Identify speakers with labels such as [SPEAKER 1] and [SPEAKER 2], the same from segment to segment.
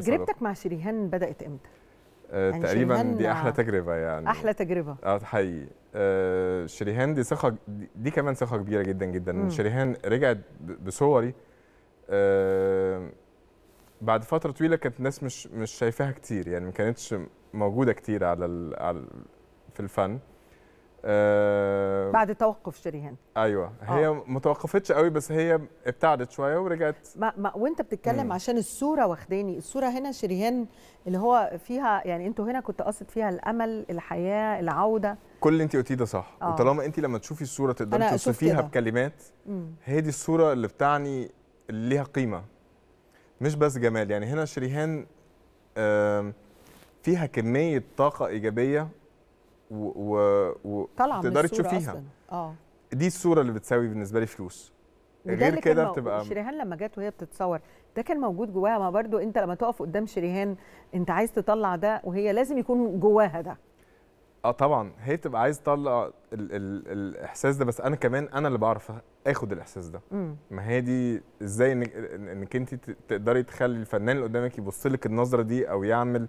[SPEAKER 1] تجربتك
[SPEAKER 2] مع شريهان بدات امتى؟
[SPEAKER 1] آه، يعني تقريبا دي احلى تجربه يعني احلى تجربه اه حقيقي آه، شريهان دي ثقه دي كمان ثقه كبيره جدا جدا مم. شريهان رجعت بصوري آه، بعد فتره طويله كانت الناس مش مش شايفاها كتير يعني ما كانتش موجوده كتير على, ال... على في الفن آه بعد توقف شريهان ايوه آه. هي آه. ما توقفتش قوي بس هي ابتعدت شويه ورجعت
[SPEAKER 2] ما, ما وانت بتتكلم مم. عشان الصوره واخداني الصوره هنا شريهان اللي هو فيها يعني انتوا هنا كنت قاصد فيها الامل الحياه العوده
[SPEAKER 1] كل اللي انت قلتيه ده صح آه. وطالما انت لما تشوفي الصوره تقدري توصفيها بكلمات هي دي الصوره اللي بتعني اللي ليها قيمه مش بس جمال يعني هنا شريهان آه فيها كميه طاقه ايجابيه و, و... تقدري تشوفيها اه دي الصوره اللي بتساوي بالنسبه لي فلوس
[SPEAKER 2] غير كده بتبقى شريهان لما جت وهي بتتصور ده كان موجود جواها ما برضو انت لما تقف قدام شريهان انت عايز تطلع ده وهي لازم يكون جواها ده
[SPEAKER 1] اه طبعا هي بتبقى عايز تطلع ال ال الاحساس ده بس انا كمان انا اللي بعرف اخد الاحساس ده مم. ما هي دي ازاي انك انت تقدري تخلي الفنان اللي قدامك يبص لك النظره دي او يعمل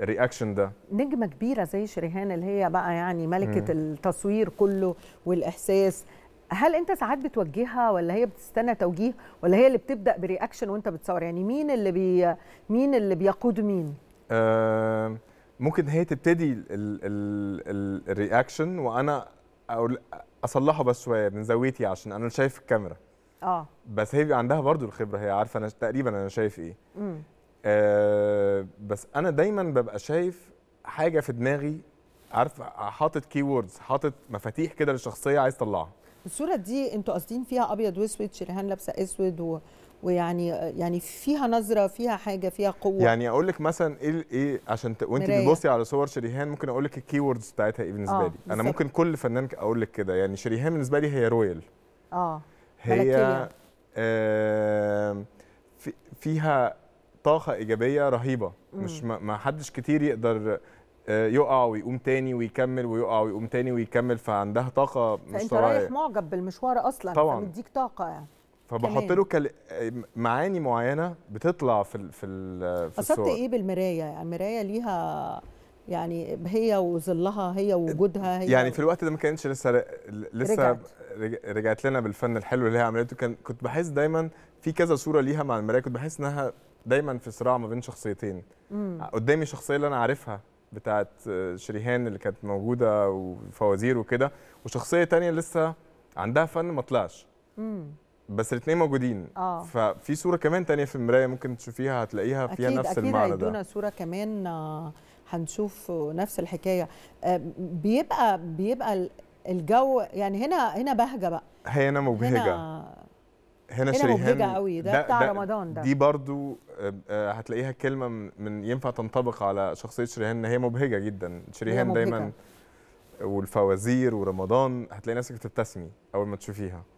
[SPEAKER 1] الرياكشن ده
[SPEAKER 2] نجمه كبيره زي شريهان اللي هي بقى يعني ملكه مم. التصوير كله والاحساس هل انت ساعات بتوجهها ولا هي بتستنى توجيه ولا هي اللي بتبدا برياكشن وانت بتصور يعني مين اللي بي مين اللي بيقود مين
[SPEAKER 1] آه ممكن هي تبتدي الرياكشن وانا اصلحه بس شويه من زاويتي عشان انا شايف الكاميرا اه بس هي بيبقى عندها برضو الخبره هي عارفه انا تقريبا انا شايف ايه مم. آه بس انا دايما ببقى شايف حاجه في دماغي عارف حاطط كي ووردز حاطط مفاتيح كده للشخصيه عايز اطلعها
[SPEAKER 2] الصوره دي انتوا قاصدين فيها ابيض واسود شريهان لابسه اسود و... ويعني يعني فيها نظره فيها حاجه فيها قوه يعني
[SPEAKER 1] اقول لك مثلا ايه ايه عشان ت... وانت بتبصي على صور شريهان ممكن اقول لك الكي ووردز بتاعتها ايه بالنسبه آه لي انا ممكن كل فنان اقول لك كده يعني شريهان بالنسبه لي هي رويال اه هي ملكية. آه فيها طاقه ايجابيه رهيبه مش ما حدش كتير يقدر آه، يقع ويقوم تاني ويكمل ويقع ويقوم تاني ويكمل فعندها طاقه مش فانت رايح
[SPEAKER 2] معجب بالمشوار اصلا طبعا فمديك طاقه يعني فبحط له
[SPEAKER 1] كل... معاني معينه بتطلع في ال... في, الصوره في الصور ايه
[SPEAKER 2] بالمرايه يعني المرايه ليها يعني هي وظلها هي ووجودها هي يعني في
[SPEAKER 1] الوقت ده ما كانتش لسه ر... لسه رجعت. رجعت لنا بالفن الحلو اللي هي عملته كان كنت بحس دايما في كذا صوره ليها مع المرايه كنت بحس انها دايما في صراع ما بين شخصيتين مم. قدامي الشخصيه اللي انا عارفها بتاعت آه، شريهان اللي كانت موجوده وفوازير وكده وشخصيه تانية لسه عندها فن ما طلعش بس الاثنين موجودين آه. ففي صوره كمان تانية في المرايه ممكن تشوفيها هتلاقيها فيها أكيد نفس أكيد المعنى ده اكيد
[SPEAKER 2] صوره كمان آه، هنشوف نفس الحكايه آه، بيبقى بيبقى الجو يعني هنا هنا بهجه بقى
[SPEAKER 1] هنا مبهجه هنا هنا شريهان مبهجه قوي ده, ده بتاع ده رمضان ده دي برضو آه، آه، هتلاقيها كلمه من ينفع تنطبق على شخصيه شريهان ان هي مبهجه جدا شريهان دايما والفوازير ورمضان هتلاقي نفسك بتبتسمي اول ما تشوفيها